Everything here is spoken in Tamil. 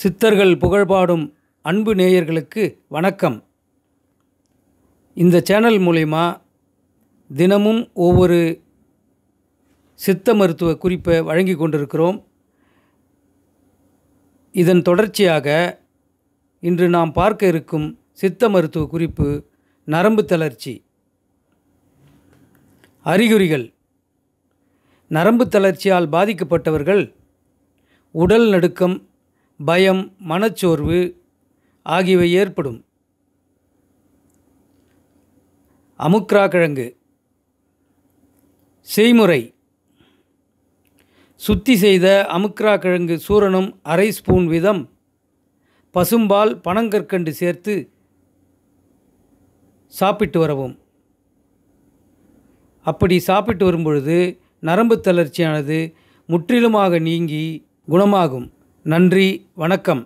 சித்தர்கள் புகழ்பாடும் அன்பு நேயர்களுக்கு வணக்கம் இந்த சேனல் மூலிமா தினமும் ஒவ்வொரு சித்த மருத்துவ குறிப்பை வழங்கி கொண்டிருக்கிறோம் இதன் தொடர்ச்சியாக இன்று நாம் பார்க்க இருக்கும் சித்த மருத்துவ குறிப்பு நரம்பு தளர்ச்சி அறிகுறிகள் நரம்பு தளர்ச்சியால் பாதிக்கப்பட்டவர்கள் உடல் நடுக்கம் பயம் மனச்சோர்வு ஆகியவை ஏற்படும் அமுக்ரா கிழங்கு செய்முறை சுத்தி செய்த அமுக்ரா கிழங்கு சூரணம் அரை ஸ்பூன் வீதம் பசும்பால் பனங்கற்கண்டு சேர்த்து சாப்பிட்டு வரவும் அப்படி சாப்பிட்டு வரும்பொழுது நரம்பு தளர்ச்சியானது முற்றிலுமாக நீங்கி குணமாகும் நன்றி வணக்கம்